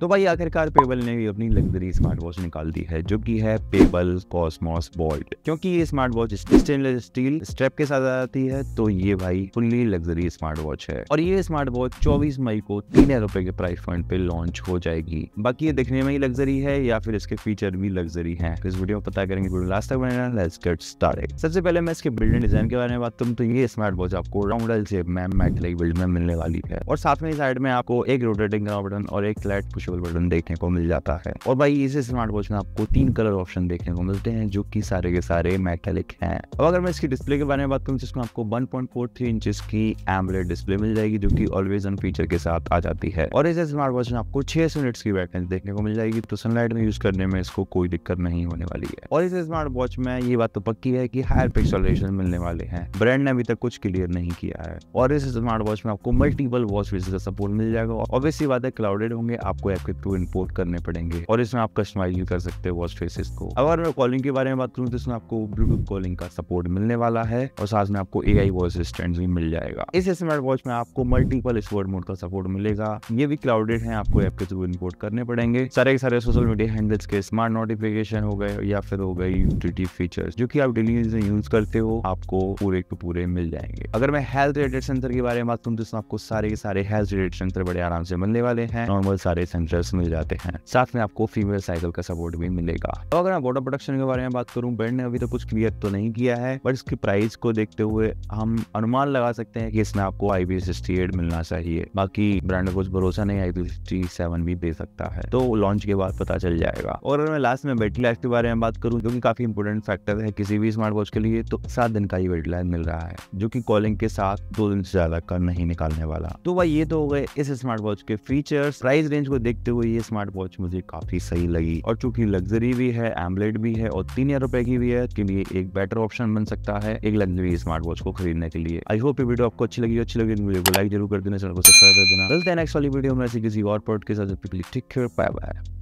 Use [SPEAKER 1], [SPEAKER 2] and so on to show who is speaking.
[SPEAKER 1] तो भाई आखिरकार पेबल ने भी अपनी लग्जरी स्मार्ट वॉच निकाल दी है जो कि है पेबल कॉस्मोस बोल्ट क्योंकि ये smart watch stainless steel strap के साथ आती है तो ये भाई फुल्ली लग्जरी स्मार्ट वॉच है और ये स्मार्ट वॉच चौबीस मई को तीन हजार रुपए के प्राइस पॉइंट पे लॉन्च हो जाएगी बाकी ये दिखने में ही लग्जरी है या फिर इसके फीचर भी लग्जरी है इस वीडियो में पता करेंगे लास्ट तक बनाना सबसे पहले मैं इसके बिल्डिंग डिजाइन के बारे में बात करूँ तो ये स्मार्ट वॉच आपको राउंडल शेप में मैटलिक बिल्ड में मिलने वाली है और साथ में साइड में आपको एक रोटेटिंग बटन और एक फ्लैट पुश एडजस्टेबल बटन देखने को मिल जाता है और भाई इसी स्मार्ट वॉच में आपको तीन कलर ऑप्शन देखने को मिलते हैं जो कि सारे के सारे मेटेलिक हैं अब अगर मैं इसकी डिस्प्ले के बारे में बात करूँ जिसमें आपको वन पॉइंट की एमलेट डिस्प्ले मिल जाएगी जो की ऑलवेज ऑन फीचर के साथ आ जाती है और इसे स्मार्ट वॉच में आपको छह सौ मिनट्स की बैटरी देखने को मिल जाएगी तो सनलाइट में यूज करने में इसको कोई दिक्कत नहीं होने वाली है और इस स्मार्ट वॉच में ये बात तो पक्की है की हायर पिक्सोलेशन मिलने वाले हैं ब्रांड ने अभी तक कुछ क्लियर नहीं किया है और इस स्मार्ट वॉच में आपको मल्टीपल वॉच विजिट का सपोर्ट मिल जाएगा ऑब्वियसली बात है क्लाउडेड होंगे आपको के थ्रू इम्पोर्ट करने पड़ेंगे और इसमें आप कस्टमाइज भी कर सकते हो वॉच फेसेस को अगर मैं कॉलिंग के बारे में बात करूँ तो इसमें आपको ब्लूटूथ कॉलिंग का सपोर्ट मिलने वाला है और साथ में आपको ए आई वॉइस असिस्टेंट भी मिल जाएगा इस स्मार्ट वॉच में आपको मल्टीपल स्पोर्ट मोड का सपोर्ट मिलेगा ये भी क्लाउडेड है आपको ऐप के थ्रू इम्पोर्ट करने पड़ेंगे सारे के सारे सोशल मीडिया हैंडल्स के स्मार्ट नोटिफिकेशन हो गए या फिर हो गए यूटिलिटी फीचर्स जो कि आप डेली यूज करते हो आपको पूरे के पूरे मिल जाएंगे अगर मैं हेल्थ रिलेटेड सेंसर के बारे में बात करूँ तो इसमें आपको सारे के सारे हेल्थ रिलेटेड सेंसर बड़े आराम से मिलने वाले हैं नॉर्मल सारे सेंसर ड्रेस मिल जाते हैं साथ में आपको फीमेल साइकिल का सपोर्ट भी मिलेगा तो अगर मैं वोटर प्रोडक्शन के बारे में बात करूँ ब्रांड ने अभी तो कुछ क्लियर तो नहीं किया है बट इसके प्राइस को देखते हुए हम अनुमान लगा सकते हैं कि इसमें आपको आई बी सिक्सटी एट मिलना चाहिए बाकी ब्रांड को कुछ भरोसा नहीं आई बी सिक्सटी सेवन भी दे सकता है तो लॉन्च के बाद पता चल जाएगा और अगर मैं लास्ट में बैटरी लाइफ के बारे में बात करूँ जो कि काफी इंपोर्टेंट फैक्टर है किसी भी स्मार्ट वॉच के लिए तो सात दिन का ही बैटरी लाइफ मिल रहा है जो की कॉलिंग के साथ दो दिन से ज्यादा का नहीं निकालने वाला तो वह ये तो हो गए इस स्मार्ट वॉच के फीचर्स प्राइस रेंज को देख देखते हुए ये स्मार्ट वॉच मुझे काफी सही लगी और चूंकि लग्जरी भी है एम्बलेट भी है और तीन हजार रुपए की भी है इसके तो लिए एक बेटर ऑप्शन बन सकता है एक लग्जरी स्मार्ट वॉच को खरीदने के लिए आई होप ये वीडियो आपको अच्छी लगी अच्छी लगी वीडियो को लाइक जरूर कर देना चैनल को सब्सक्राइब कर देना नेक्स्ट वाली वीडियो में ऐसी किसी और प्रोडक्ट के साथ टिक बाय बाय